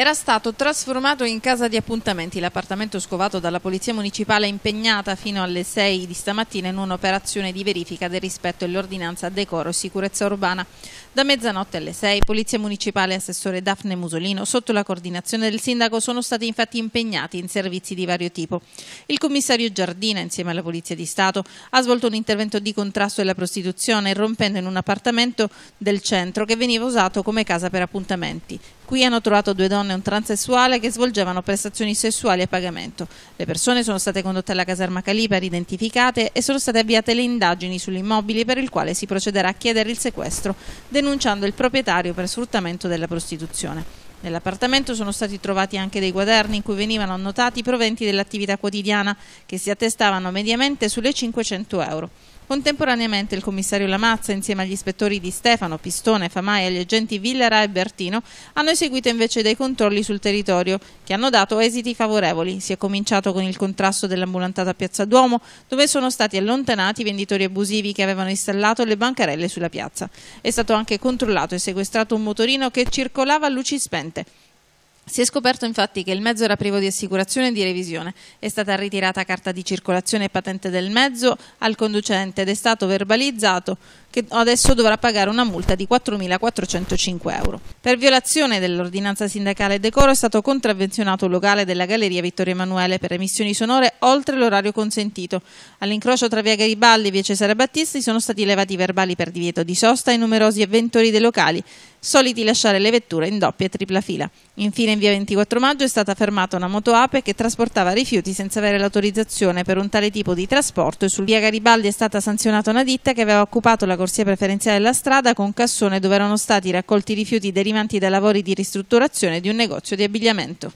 era stato trasformato in casa di appuntamenti. L'appartamento scovato dalla Polizia Municipale impegnata fino alle 6 di stamattina in un'operazione di verifica del rispetto e dell'ordinanza decoro e sicurezza urbana. Da mezzanotte alle 6, Polizia Municipale e Assessore Daphne Musolino, sotto la coordinazione del Sindaco, sono stati infatti impegnati in servizi di vario tipo. Il commissario Giardina, insieme alla Polizia di Stato, ha svolto un intervento di contrasto della prostituzione, rompendo in un appartamento del centro che veniva usato come casa per appuntamenti. Qui hanno trovato due donne e un transessuale che svolgevano prestazioni sessuali a pagamento. Le persone sono state condotte alla caserma Calipari, identificate e sono state avviate le indagini sull'immobile per il quale si procederà a chiedere il sequestro. Denun denunciando il proprietario per sfruttamento della prostituzione. Nell'appartamento sono stati trovati anche dei quaderni in cui venivano annotati i proventi dell'attività quotidiana, che si attestavano mediamente sulle 500 euro. Contemporaneamente il commissario Lamazza insieme agli ispettori di Stefano, Pistone, Famai e agli agenti Villara e Bertino hanno eseguito invece dei controlli sul territorio che hanno dato esiti favorevoli. Si è cominciato con il contrasto dell'ambulantata Piazza Duomo dove sono stati allontanati i venditori abusivi che avevano installato le bancarelle sulla piazza. È stato anche controllato e sequestrato un motorino che circolava a luci spente. Si è scoperto infatti che il mezzo era privo di assicurazione e di revisione. È stata ritirata carta di circolazione e patente del mezzo al conducente ed è stato verbalizzato che adesso dovrà pagare una multa di 4.405 euro. Per violazione dell'ordinanza sindacale decoro è stato contravvenzionato un locale della Galleria Vittorio Emanuele per emissioni sonore oltre l'orario consentito. All'incrocio tra via Garibaldi e via Cesare Battisti sono stati levati i verbali per divieto di sosta ai numerosi avventori dei locali, soliti lasciare le vetture in doppia e tripla fila. Infine in via 24 maggio è stata fermata una motoape che trasportava rifiuti senza avere l'autorizzazione per un tale tipo di trasporto e sul via Garibaldi è stata sanzionata una ditta che aveva occupato la corsia preferenziale della strada con cassone dove erano stati raccolti rifiuti derivanti da lavori di ristrutturazione di un negozio di abbigliamento.